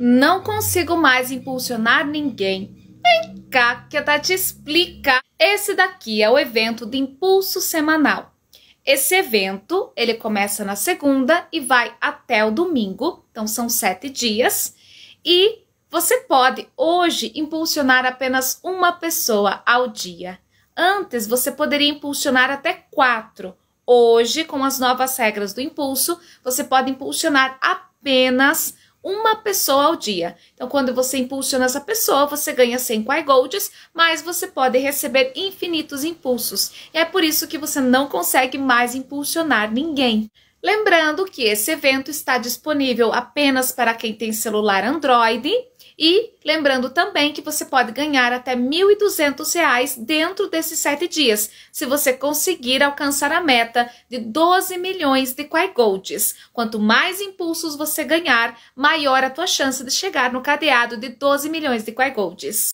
Não consigo mais impulsionar ninguém. Vem cá que a te explica. Esse daqui é o evento de impulso semanal. Esse evento, ele começa na segunda e vai até o domingo, então são sete dias. E você pode hoje impulsionar apenas uma pessoa ao dia. Antes você poderia impulsionar até quatro. Hoje, com as novas regras do impulso, você pode impulsionar apenas uma pessoa ao dia. Então, quando você impulsiona essa pessoa, você ganha 100 Quai Golds, mas você pode receber infinitos impulsos. E é por isso que você não consegue mais impulsionar ninguém. Lembrando que esse evento está disponível apenas para quem tem celular Android e lembrando também que você pode ganhar até R$ 1.200 dentro desses sete dias, se você conseguir alcançar a meta de 12 milhões de Quai Golds. Quanto mais impulsos você ganhar, maior a tua chance de chegar no cadeado de 12 milhões de Quai Golds.